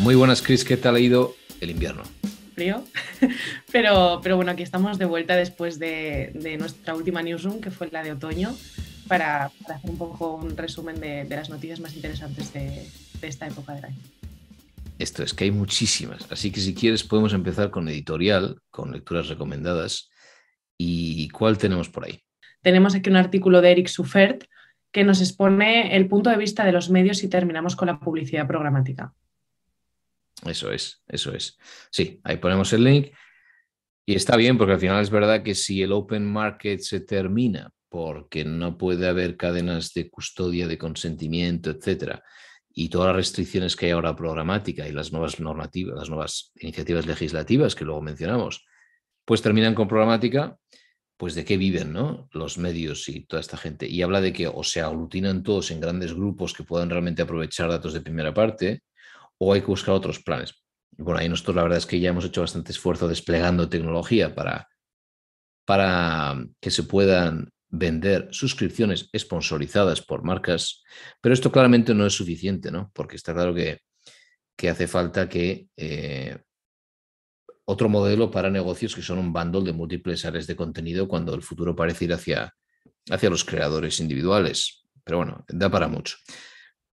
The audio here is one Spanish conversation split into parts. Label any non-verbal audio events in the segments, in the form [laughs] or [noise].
Muy buenas, Chris. ¿Qué tal ha ido el invierno? Frío. [laughs] Pero, pero bueno, aquí estamos de vuelta después de, nuestra última newsroom, que fue la de otoño, para, hacer un poco un resumen de, las noticias más interesantes de, esta época del año. Esto es que hay muchísimas. Así que si quieres podemos empezar con editorial, con lecturas recomendadas. ¿Y cuál tenemos por ahí? Tenemos aquí un artículo de Eric Suffert que nos expone el punto de vista de los medios y terminamos con la publicidad programática. Eso es, eso es. Sí, ahí ponemos el link. Y está bien, porque al final es verdad que si el open market se termina porque no puede haber cadenas de custodia, de consentimiento, etcétera, y todas las restricciones que hay ahora programática y las nuevas normativas, las nuevas iniciativas legislativas que luego mencionamos, pues terminan con programática, pues de qué viven, ¿no? Los medios y toda esta gente. Y habla de que o se aglutinan todos en grandes grupos que puedan realmente aprovechar datos de primera parte, o hay que buscar otros planes. Bueno, ahí nosotros la verdad es que ya hemos hecho bastante esfuerzo desplegando tecnología para, para que se puedan vender suscripciones sponsorizadas por marcas, pero esto claramente no es suficiente, ¿no? Porque está claro que, hace falta que eh, otro modelo para negocios que son un bundle de múltiples áreas de contenido cuando el futuro parece ir hacia, hacia los creadores individuales. Pero bueno, da para mucho.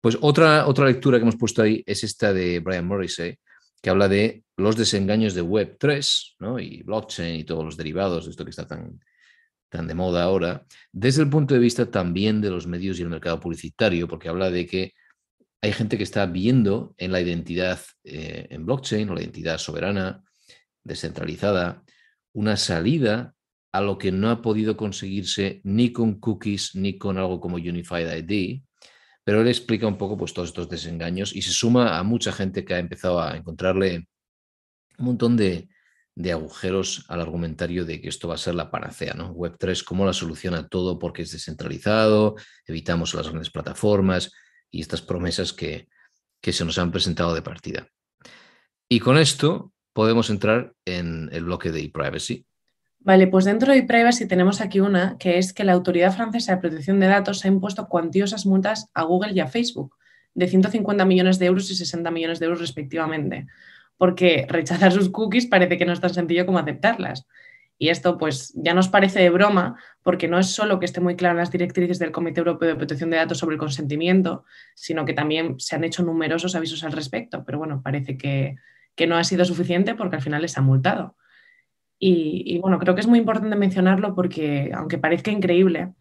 Pues otra, otra lectura que hemos puesto ahí es esta de Brian Morrissey, eh, que habla de los desengaños de Web3 ¿no? y blockchain y todos los derivados de esto que está tan, tan de moda ahora, desde el punto de vista también de los medios y el mercado publicitario, porque habla de que hay gente que está viendo en la identidad eh, en blockchain o la identidad soberana, descentralizada, una salida a lo que no ha podido conseguirse ni con cookies ni con algo como Unified ID, pero él explica un poco pues, todos estos desengaños y se suma a mucha gente que ha empezado a encontrarle un montón de, agujeros al argumentario de que esto va a ser la panacea, ¿no? Web3 como la soluciona todo porque es descentralizado, evitamos las grandes plataformas y estas promesas que, que se nos han presentado de partida. Y con esto podemos entrar en el bloque de e-privacy, Vale, pues dentro de privacy tenemos aquí una, que es que la Autoridad Francesa de Protección de Datos ha impuesto cuantiosas multas a Google y a Facebook, de 150 millones de euros y 60 millones de euros respectivamente, porque rechazar sus cookies parece que no es tan sencillo como aceptarlas. Y esto pues ya nos parece de broma, porque no es solo que esté muy claro en las directrices del Comité Europeo de Protección de Datos sobre el consentimiento, sino que también se han hecho numerosos avisos al respecto, pero bueno, parece que, que no ha sido suficiente porque al final les ha multado. Y, bueno, creo que es muy importante mencionarlo porque, aunque parezca increíble,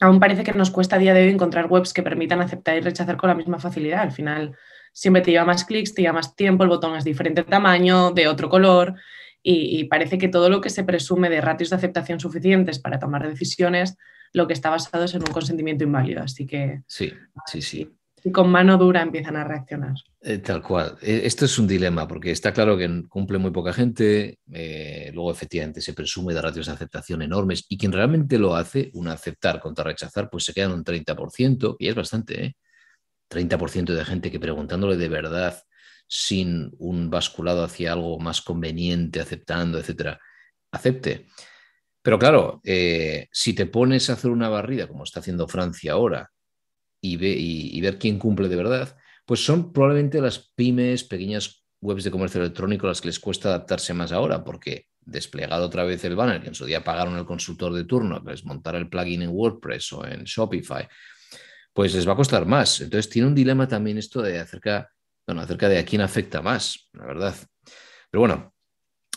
aún parece que nos cuesta a día de hoy encontrar webs que permitan aceptar y rechazar con la misma facilidad. Al final, siempre te lleva más clics, te lleva más tiempo, el botón es diferente tamaño, de otro color, y, y, parece que todo lo que se presume de ratios de aceptación suficientes para tomar decisiones, lo que está basado es en un consentimiento inválido. Así que. Sí, sí, sí y con mano dura empiezan a reaccionar. Eh, tal cual. E, esto es un dilema, porque está claro que cumple muy poca gente, eh, luego efectivamente se presume de ratios de aceptación enormes, y quien realmente lo hace, un aceptar contra rechazar, pues se quedan un 30%, y es bastante, ¿eh? 30% de gente que preguntándole de verdad, sin un basculado hacia algo más conveniente, aceptando, etcétera, acepte. Pero claro, eh, si te pones a hacer una barrida, como está haciendo Francia ahora, y, y, ver quién cumple de verdad, pues son probablemente las pymes, pequeñas webs de comercio electrónico las que les cuesta adaptarse más ahora, porque desplegado otra vez el banner, que en su día pagaron el consultor de turno que les montara el plugin en WordPress o en Shopify, pues les va a costar más. Entonces tiene un dilema también esto de acerca, bueno, acerca de a quién afecta más, la verdad. Pero bueno,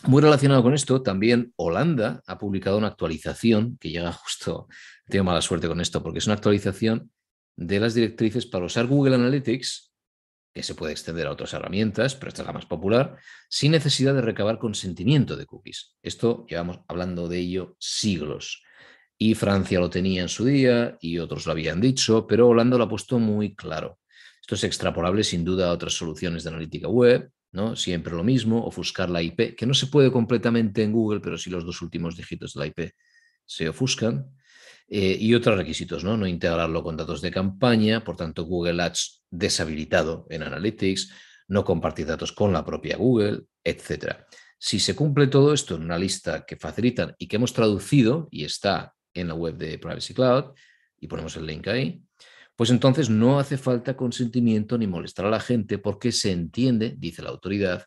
muy relacionado con esto, también Holanda ha publicado una actualización que llega justo, tengo mala suerte con esto, porque es una actualización de las directrices para usar Google Analytics, que se puede extender a otras herramientas, pero esta es la más popular, sin necesidad de recabar consentimiento de cookies. Esto llevamos hablando de ello siglos. Y Francia lo tenía en su día y otros lo habían dicho, pero Holanda lo ha puesto muy claro. Esto es extrapolable sin duda a otras soluciones de analítica web, ¿no? Siempre lo mismo, ofuscar la IP, que no se puede completamente en Google, pero sí los dos últimos dígitos de la IP se ofuscan. Eh, y otros requisitos, ¿no? No integrarlo con datos de campaña, por tanto Google Ads deshabilitado en Analytics, no compartir datos con la propia Google, etcétera. Si se cumple todo esto en una lista que facilitan y que hemos traducido y está en la web de Privacy Cloud, y ponemos el link ahí, pues entonces no hace falta consentimiento ni molestar a la gente porque se entiende, dice la autoridad,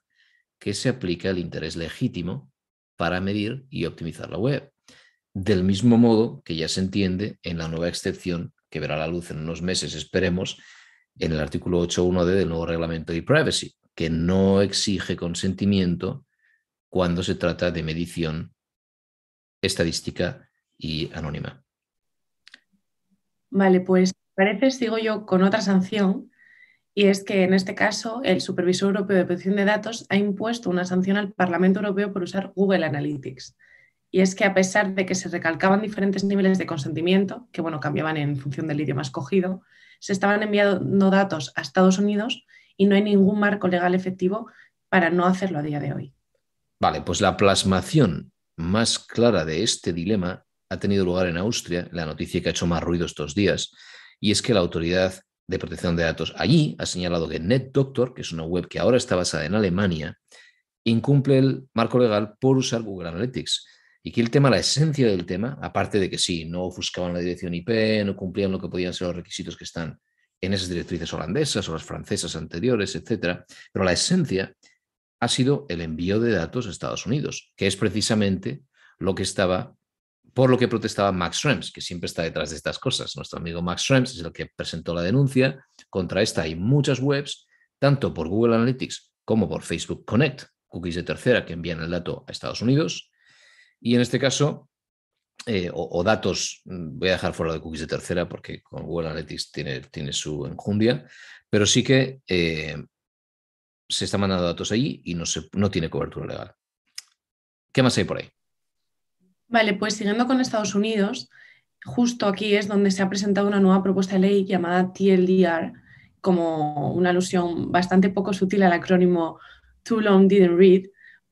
que se aplica el interés legítimo para medir y optimizar la web del mismo modo que ya se entiende en la nueva excepción que verá la luz en unos meses, esperemos, en el artículo 8.1d del nuevo reglamento de privacy, que no exige consentimiento cuando se trata de medición estadística y anónima. Vale, pues parece, sigo yo con otra sanción, y es que en este caso el Supervisor Europeo de Protección de Datos ha impuesto una sanción al Parlamento Europeo por usar Google Analytics y es que a pesar de que se recalcaban diferentes niveles de consentimiento, que bueno, cambiaban en función del idioma escogido, se estaban enviando datos a Estados Unidos y no hay ningún marco legal efectivo para no hacerlo a día de hoy. Vale, pues la plasmación más clara de este dilema ha tenido lugar en Austria, la noticia que ha hecho más ruido estos días, y es que la autoridad de protección de datos allí ha señalado que NetDoctor, que es una web que ahora está basada en Alemania, incumple el marco legal por usar Google Analytics y que el tema, la esencia del tema, aparte de que sí, no ofuscaban la dirección IP, no cumplían lo que podían ser los requisitos que están en esas directrices holandesas o las francesas anteriores, etcétera, pero la esencia ha sido el envío de datos a Estados Unidos, que es precisamente lo que estaba por lo que protestaba Max Schrems, que siempre está detrás de estas cosas. Nuestro amigo Max Schrems es el que presentó la denuncia contra esta y muchas webs, tanto por Google Analytics como por Facebook Connect, cookies de tercera que envían el dato a Estados Unidos, y en este caso, eh, o, datos, mm, voy a dejar fuera de cookies de tercera porque con Google Analytics tiene, tiene su enjundia, pero sí que eh, se está mandando datos allí y no, se, no tiene cobertura legal. ¿Qué más hay por ahí? Vale, pues siguiendo con Estados Unidos, justo aquí es donde se ha presentado una nueva propuesta de ley llamada TLDR, como una alusión bastante poco sutil al acrónimo Too Long Didn't Read,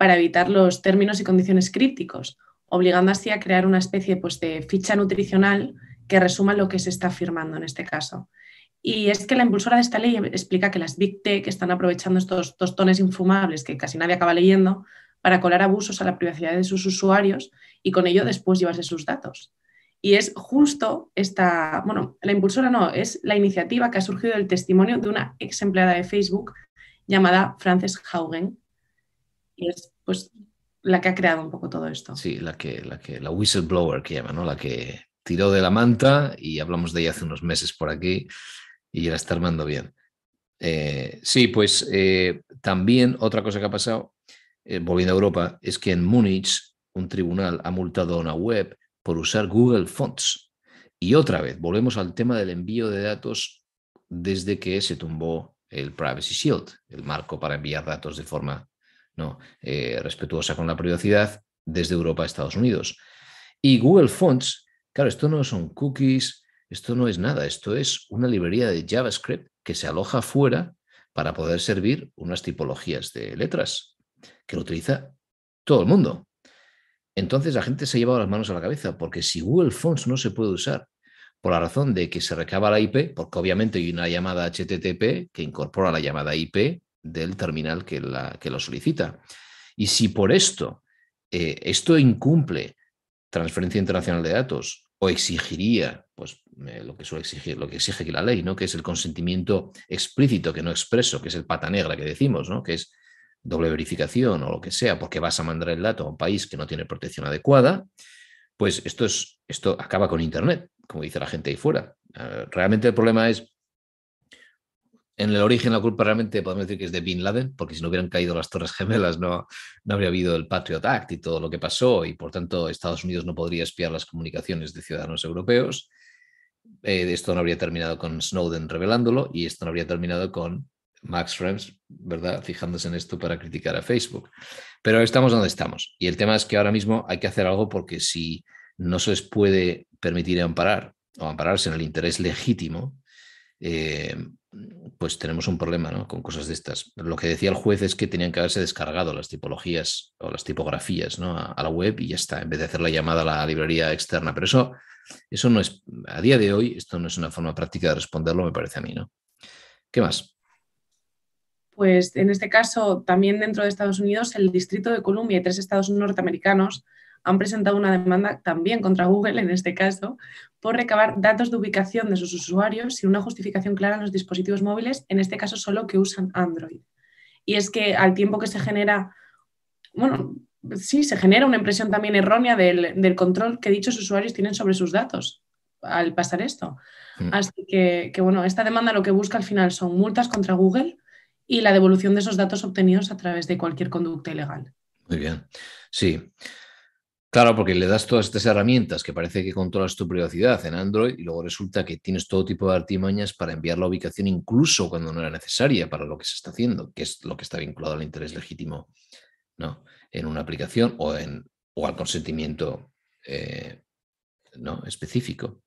para evitar los términos y condiciones crípticos, obligando así a crear una especie pues, de ficha nutricional que resuma lo que se está firmando en este caso. Y es que la impulsora de esta ley explica que las Big Tech están aprovechando estos tostones infumables que casi nadie acaba leyendo para colar abusos a la privacidad de sus usuarios y con ello después llevarse sus datos. Y es justo esta, bueno, la impulsora no, es la iniciativa que ha surgido del testimonio de una ex empleada de Facebook llamada Frances Haugen, y es pues, la que ha creado un poco todo esto. Sí, la que, la que, la whistleblower que llama, ¿no? La que tiró de la manta y hablamos de ella hace unos meses por aquí y la está armando bien. Eh, sí, pues eh, también otra cosa que ha pasado, eh, volviendo a Europa, es que en Múnich un tribunal ha multado a una web por usar Google Fonts. Y otra vez, volvemos al tema del envío de datos desde que se tumbó el Privacy Shield, el marco para enviar datos de forma no, eh, respetuosa con la privacidad desde Europa a Estados Unidos. Y Google Fonts, claro, esto no son cookies, esto no es nada, esto es una librería de JavaScript que se aloja fuera para poder servir unas tipologías de letras que lo utiliza todo el mundo. Entonces la gente se ha llevado las manos a la cabeza porque si Google Fonts no se puede usar por la razón de que se recaba la IP, porque obviamente hay una llamada HTTP que incorpora la llamada IP del terminal que, la, que lo solicita. Y si por esto, eh, esto incumple transferencia internacional de datos o exigiría, pues eh, lo que suele exigir, lo que exige la ley, ¿no? Que es el consentimiento explícito, que no expreso, que es el pata negra que decimos, ¿no? Que es doble verificación o lo que sea, porque vas a mandar el dato a un país que no tiene protección adecuada, pues esto, es, esto acaba con Internet, como dice la gente ahí fuera. Eh, realmente el problema es en el origen la culpa realmente podemos decir que es de Bin Laden, porque si no hubieran caído las Torres Gemelas no, no habría habido el Patriot Act y todo lo que pasó, y por tanto Estados Unidos no podría espiar las comunicaciones de ciudadanos europeos. Eh, esto no habría terminado con Snowden revelándolo y esto no habría terminado con Max Reims ¿verdad? Fijándose en esto para criticar a Facebook. Pero estamos donde estamos. Y el tema es que ahora mismo hay que hacer algo porque si no se puede permitir amparar o ampararse en el interés legítimo, eh, pues tenemos un problema ¿no? con cosas de estas. Lo que decía el juez es que tenían que haberse descargado las tipologías o las tipografías ¿no? a, la web y ya está, en vez de hacer la llamada a la librería externa. Pero eso, eso no es, a día de hoy, esto no es una forma práctica de responderlo, me parece a mí. ¿no? ¿Qué más? Pues en este caso, también dentro de Estados Unidos, el Distrito de Columbia y tres estados norteamericanos han presentado una demanda también contra Google, en este caso, por recabar datos de ubicación de sus usuarios sin una justificación clara en los dispositivos móviles, en este caso solo que usan Android. Y es que al tiempo que se genera, bueno, sí, se genera una impresión también errónea del, control que dichos usuarios tienen sobre sus datos al pasar esto. Mm. Así que, que, bueno, esta demanda lo que busca al final son multas contra Google y la devolución de esos datos obtenidos a través de cualquier conducta ilegal. Muy bien. Sí, Claro, porque le das todas estas herramientas que parece que controlas tu privacidad en Android y luego resulta que tienes todo tipo de artimañas para enviar la ubicación incluso cuando no era necesaria para lo que se está haciendo, que es lo que está vinculado al interés legítimo ¿no? en una aplicación o, en, o al consentimiento eh, ¿no? específico.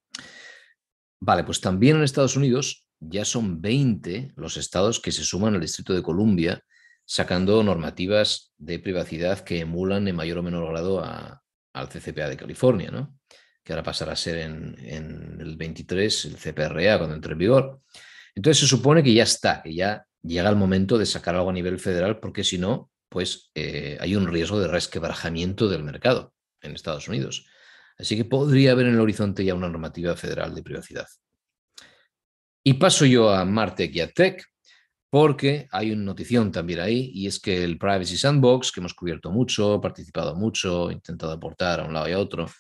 Vale, pues también en Estados Unidos ya son 20 los estados que se suman al Distrito de Columbia sacando normativas de privacidad que emulan en mayor o menor grado a, al CCPA de California, ¿no? que ahora pasará a ser en, el 23, el CPRA, cuando entre en vigor. Entonces se supone que ya está, que ya llega el momento de sacar algo a nivel federal, porque si no, pues eh, hay un riesgo de resquebrajamiento del mercado en Estados Unidos. Así que podría haber en el horizonte ya una normativa federal de privacidad. Y paso yo a Martech y a Tech, porque hay una notición también ahí, y es que el Privacy Sandbox, que hemos cubierto mucho, participado mucho, intentado aportar a un lado y a otro,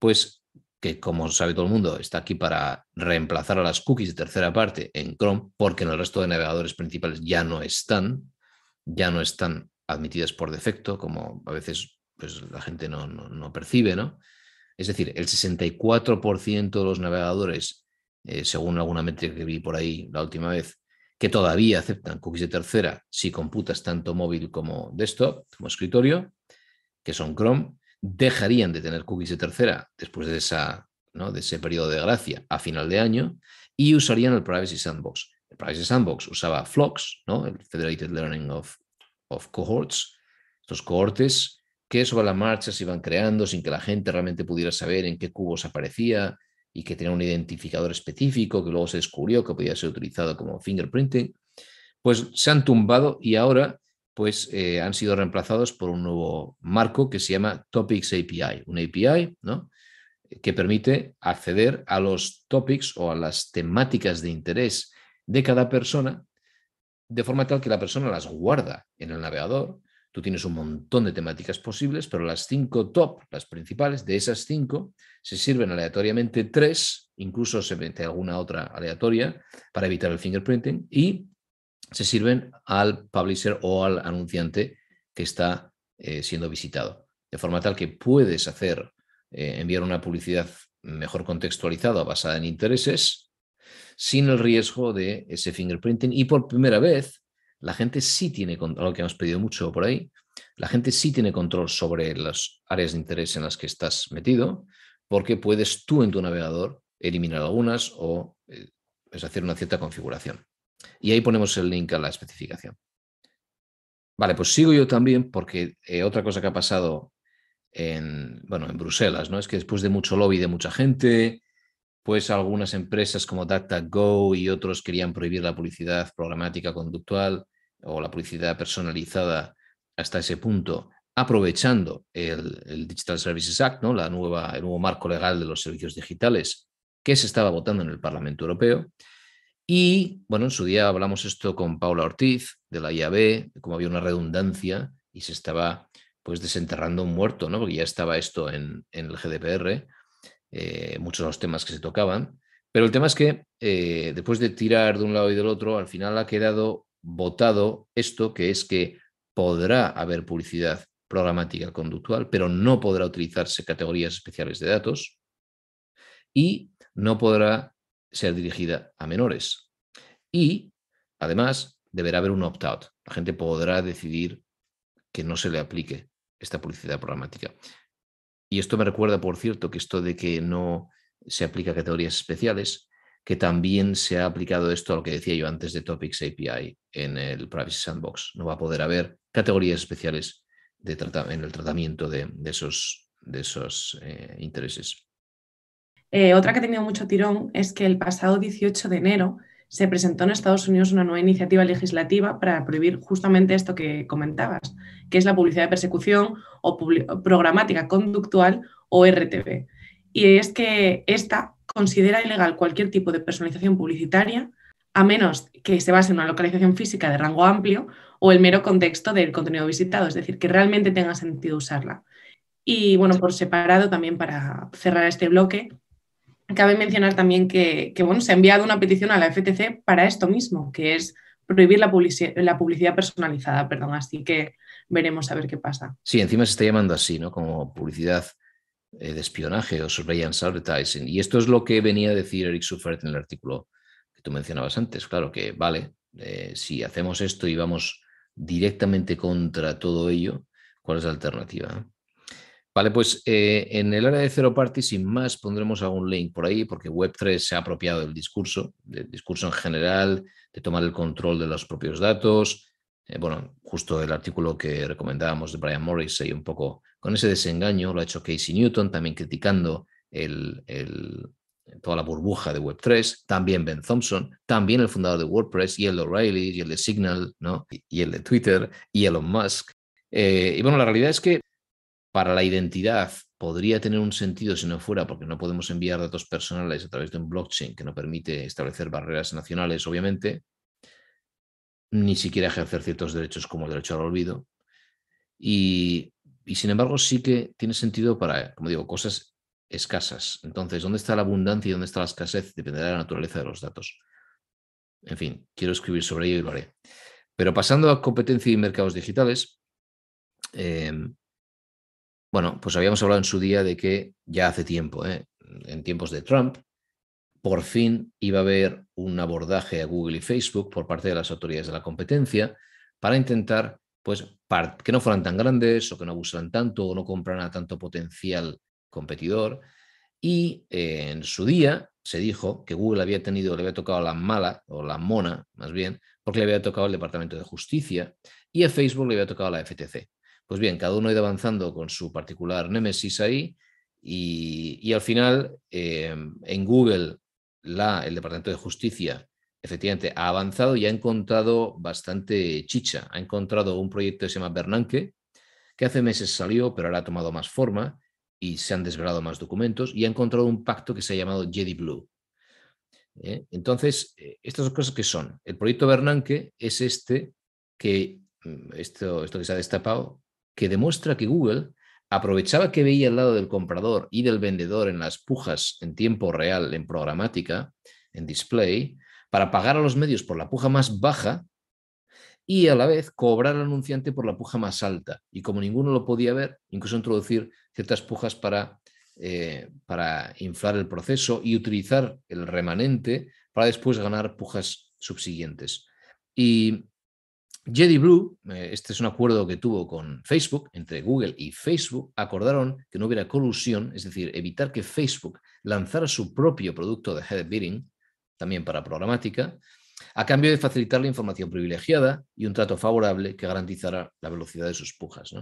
pues que como sabe todo el mundo, está aquí para reemplazar a las cookies de tercera parte en Chrome, porque en el resto de navegadores principales ya no están, ya no están admitidas por defecto, como a veces pues, la gente no, no, percibe, ¿no? Es decir, el 64% de los navegadores, eh, según alguna métrica que vi por ahí la última vez, que todavía aceptan cookies de tercera si computas tanto móvil como desktop, como escritorio, que son Chrome, dejarían de tener cookies de tercera después de, esa, ¿no? de ese periodo de gracia a final de año y usarían el Privacy Sandbox. El Privacy Sandbox usaba Flocks, ¿no? el Federated Learning of, of Cohorts, estos cohortes que sobre la marcha se iban creando sin que la gente realmente pudiera saber en qué cubos aparecía, y que tenía un identificador específico que luego se descubrió que podía ser utilizado como fingerprinting, pues se han tumbado y ahora pues eh, han sido reemplazados por un nuevo marco que se llama Topics API, Un API ¿no? que permite acceder a los topics o a las temáticas de interés de cada persona de forma tal que la persona las guarda en el navegador Tú tienes un montón de temáticas posibles, pero las cinco top, las principales, de esas cinco, se sirven aleatoriamente tres, incluso se mete alguna otra aleatoria para evitar el fingerprinting, y se sirven al publisher o al anunciante que está eh, siendo visitado. De forma tal que puedes hacer, eh, enviar una publicidad mejor contextualizada, basada en intereses, sin el riesgo de ese fingerprinting. Y por primera vez, la gente sí tiene control, lo que hemos pedido mucho por ahí, la gente sí tiene control sobre las áreas de interés en las que estás metido, porque puedes tú en tu navegador eliminar algunas o hacer eh, una cierta configuración. Y ahí ponemos el link a la especificación. Vale, pues sigo yo también porque eh, otra cosa que ha pasado en, bueno, en Bruselas, ¿no? Es que después de mucho lobby de mucha gente, pues algunas empresas como Go y otros querían prohibir la publicidad programática conductual o la publicidad personalizada hasta ese punto, aprovechando el, Digital Services Act, la nueva, el nuevo marco legal de los servicios digitales que se estaba votando en el Parlamento Europeo. Y bueno, en su día hablamos esto con Paula Ortiz de la IAB, como había una redundancia y se estaba pues desenterrando un muerto, Porque ya estaba esto en, el GDPR, eh, muchos de los temas que se tocaban. Pero el tema es que eh, después de tirar de un lado y del otro, al final ha quedado votado esto, que es que podrá haber publicidad programática conductual, pero no podrá utilizarse categorías especiales de datos y no podrá ser dirigida a menores. Y, además, deberá haber un opt-out. La gente podrá decidir que no se le aplique esta publicidad programática. Y esto me recuerda, por cierto, que esto de que no se aplica categorías especiales que también se ha aplicado esto a lo que decía yo antes de Topics API en el Privacy Sandbox. No va a poder haber categorías especiales en el tratamiento de, esos, de esos eh, intereses. Eh, otra que ha tenido mucho tirón es que el pasado 18 de enero se presentó en Estados Unidos una nueva iniciativa legislativa para prohibir justamente esto que comentabas, que es la publicidad de persecución o programática conductual o RTV. Y es que esta considera ilegal cualquier tipo de personalización publicitaria a menos que se base en una localización física de rango amplio o el mero contexto del contenido visitado, es decir, que realmente tenga sentido usarla. Y bueno, por separado también para cerrar este bloque, cabe mencionar también que, bueno, se ha enviado una petición a la FTC para esto mismo, que es prohibir la, la publicidad personalizada, perdón, así que veremos a ver qué pasa. Sí, encima se está llamando así, ¿no? Como publicidad eh, de espionaje o surveillance advertising. Y esto es lo que venía a decir Eric Suffert en el artículo que tú mencionabas antes. Claro que vale, eh, si hacemos esto y vamos directamente contra todo ello, ¿cuál es la alternativa? Vale, pues eh, en el área de cero Party, sin más, pondremos algún link por ahí, porque Web3 se ha apropiado del discurso, del discurso en general, de tomar el control de los propios datos. bueno, justo el artículo que recomendábamos de Brian Morris, ahí un poco con ese desengaño lo ha hecho Casey Newton, también criticando toda la burbuja de Web3, también Ben Thompson, también el fundador de WordPress, y el de O'Reilly, y el de Signal, ¿no? y el de Twitter, y Elon Musk. Eh, y bueno, la realidad es que para la identidad podría tener un sentido si no fuera porque no podemos enviar datos personales a través de un blockchain que no permite establecer barreras nacionales, obviamente, ni siquiera ejercer ciertos derechos como el derecho al olvido. Y y sin embargo, sí que tiene sentido para, como digo, cosas escasas. Entonces, ¿dónde está la abundancia y dónde está la escasez? Dependerá de la naturaleza de los datos. En fin, quiero escribir sobre ello y lo haré. Pero pasando a competencia y mercados digitales, em, bueno, pues habíamos hablado en su día de que ya hace tiempo, ¿eh? en tiempos de Trump, por fin iba a haber un abordaje a Google y Facebook por parte de las autoridades de la competencia para intentar pues que no fueran tan grandes o que no abusaran tanto o no compraran a tanto potencial competidor. Y eh, en su día se dijo que Google había tenido, le había tocado la mala o la mona, más bien, porque le había tocado el Departamento de Justicia y a Facebook le había tocado la FTC. Pues bien, cada uno ha ido avanzando con su particular némesis ahí y, al final eh, en Google la, el Departamento de Justicia efectivamente, ha avanzado y ha encontrado bastante chicha. Ha encontrado un proyecto que se llama Bernanke, que hace meses salió, pero ahora ha tomado más forma y se han desvelado más documentos y ha encontrado un pacto que se ha llamado Jedi Blue. ¿eh? Entonces, eh, estas son cosas que son. El proyecto Bernanke es este que, mm, esto, esto que se ha destapado, que demuestra que Google aprovechaba que veía el lado del comprador y del vendedor en las pujas en tiempo real, en programática, en display, para pagar a los medios por la puja más baja y a la vez cobrar al anunciante por la puja más alta. Y como ninguno lo podía ver, incluso introducir ciertas pujas para, eh, para inflar el proceso y utilizar el remanente para después ganar pujas subsiguientes. Y Jedi Blue, eh, este es un acuerdo que tuvo con Facebook, entre Google y Facebook, acordaron que no hubiera colusión, es decir, evitar que Facebook lanzara su propio producto de head bidding también para programática, a cambio de facilitar la información privilegiada y un trato favorable que garantizará la velocidad de sus pujas.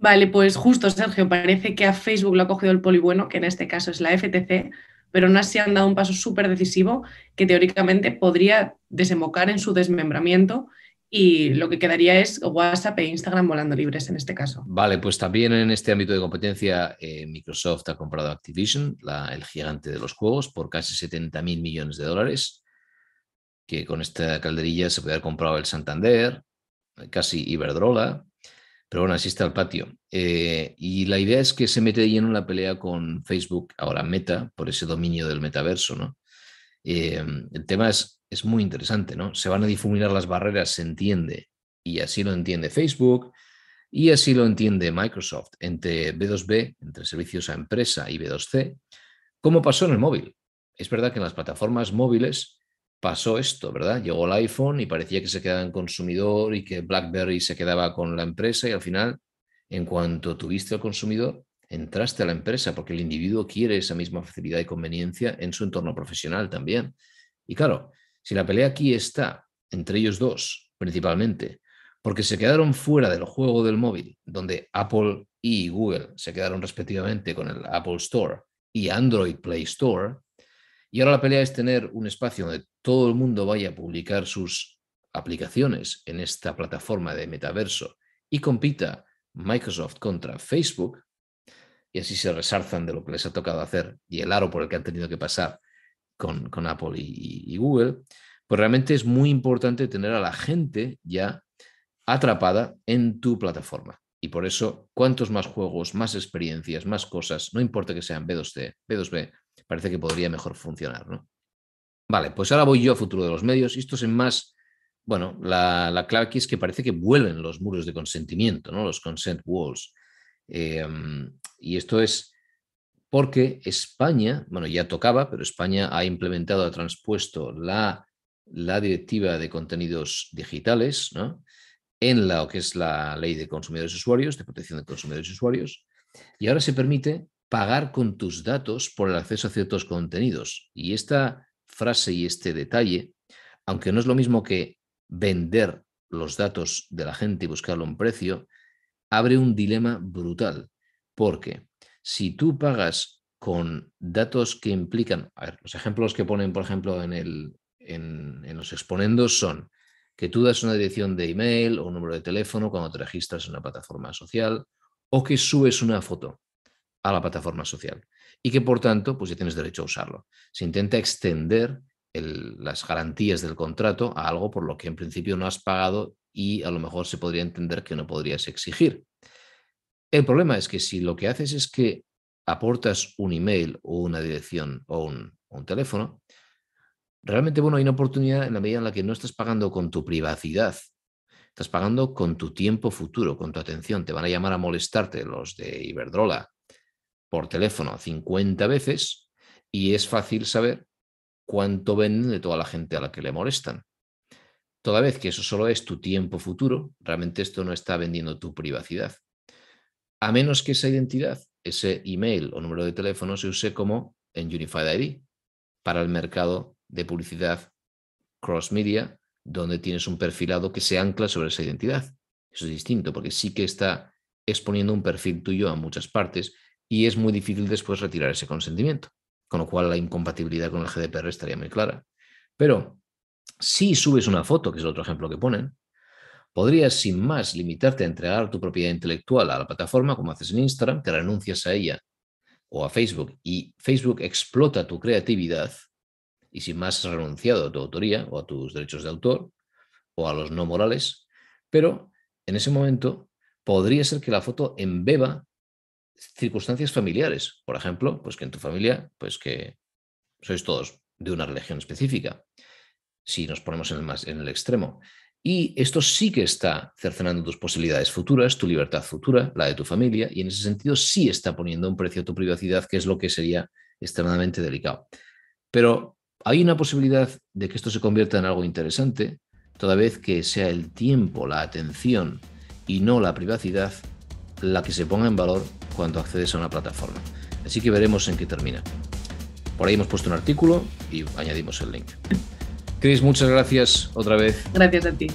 Vale, pues justo, Sergio, parece que a Facebook lo ha cogido el polibueno, que en este caso es la FTC, pero no así han dado un paso súper decisivo que teóricamente podría desembocar en su desmembramiento y lo que quedaría es WhatsApp e Instagram volando libres en este caso. Vale, pues también en este ámbito de competencia eh, Microsoft ha comprado Activision, el gigante de los juegos, por casi 70 mil millones de dólares, que con esta calderilla se puede haber comprado el Santander, eh, casi Iberdrola, pero bueno, así está el patio. Eh, y la idea es que se mete ahí lleno en la pelea con Facebook, ahora Meta, por ese dominio del metaverso, ¿no? el tema es es muy interesante, ¿no? Se van a difuminar las barreras, se entiende, y así lo entiende Facebook, y así lo entiende Microsoft, entre B2B, entre servicios a empresa y B2C, como pasó en el móvil. Es verdad que en las plataformas móviles pasó esto, ¿verdad? Llegó el iPhone y parecía que se quedaba en consumidor y que BlackBerry se quedaba con la empresa y al final, en cuanto tuviste al consumidor, entraste a la empresa porque el individuo quiere esa misma facilidad y conveniencia en su entorno profesional también. Y claro, si la pelea aquí está entre ellos dos, principalmente, porque se quedaron fuera del juego del móvil, donde Apple y Google se quedaron respectivamente con el Apple Store y Android Play Store, y ahora la pelea es tener un espacio donde todo el mundo vaya a publicar sus aplicaciones en esta plataforma de metaverso y compita Microsoft contra Facebook, y así se resarzan de lo que les ha tocado hacer y el aro por el que han tenido que pasar con, Apple y, Google, pues realmente es muy importante tener a la gente ya atrapada en tu plataforma. Y por eso, cuantos más juegos, más experiencias, más cosas, no importa que sean B2C, B2B, parece que podría mejor funcionar, ¿no? Vale, pues ahora voy yo a futuro de los medios. y Esto es en más, bueno, la, clave aquí es que parece que vuelven los muros de consentimiento, ¿no? Los consent walls. Em, y esto es, porque España, bueno, ya tocaba, pero España ha implementado, ha transpuesto la, directiva de contenidos digitales ¿no? en lo que es la ley de consumidores y usuarios, de protección de consumidores y usuarios, y ahora se permite pagar con tus datos por el acceso a ciertos contenidos. Y esta frase y este detalle, aunque no es lo mismo que vender los datos de la gente y buscarlo un precio, abre un dilema brutal, porque si tú pagas con datos que implican, a ver, los ejemplos que ponen, por ejemplo, en, los exponendos son que tú das una dirección de email o un número de teléfono cuando te registras en una plataforma social o que subes una foto a la plataforma social y que por tanto pues ya tienes derecho a usarlo. Se intenta extender las garantías del contrato a algo por lo que en principio no has pagado y a lo mejor se podría entender que no podrías exigir. El problema es que si lo que haces es que aportas un email o una dirección o un, teléfono, realmente, bueno, hay una oportunidad en la medida en la que no estás pagando con tu privacidad, estás pagando con tu tiempo futuro, con tu atención. Te van a llamar a molestarte los de Iberdrola por teléfono 50 veces y es fácil saber cuánto venden de toda la gente a la que le molestan. Toda vez que eso solo es tu tiempo futuro, realmente esto no está vendiendo tu privacidad a menos que esa identidad, ese email o número de teléfono se use como en Unified ID para el mercado de publicidad cross-media, donde tienes un perfilado que se ancla sobre esa identidad. Eso es distinto, porque sí que está exponiendo un perfil tuyo a muchas partes y es muy difícil después retirar ese consentimiento, con lo cual la incompatibilidad con el GDPR estaría muy clara. Pero si subes una foto, que es otro ejemplo que ponen, Podrías sin más limitarte a entregar tu propiedad intelectual a la plataforma como haces en Instagram, que renuncias a ella o a Facebook y Facebook explota tu creatividad y sin más has renunciado a tu autoría o a tus derechos de autor o a los no morales, pero en ese momento podría ser que la foto embeba circunstancias familiares, por ejemplo, pues que en tu familia, pues que sois todos de una religión específica, si nos ponemos en el, más, en el extremo, y esto sí que está cercenando tus posibilidades futuras, tu libertad futura, la de tu familia, y en ese sentido sí está poniendo un precio a tu privacidad, que es lo que sería extremadamente delicado. Pero hay una posibilidad de que esto se convierta en algo interesante, toda vez que sea el tiempo, la atención y no la privacidad la que se ponga en valor cuando accedes a una plataforma. Así que veremos en qué termina. Por ahí hemos puesto un artículo y añadimos el link. Cris, muchas gracias otra vez. Gracias a ti.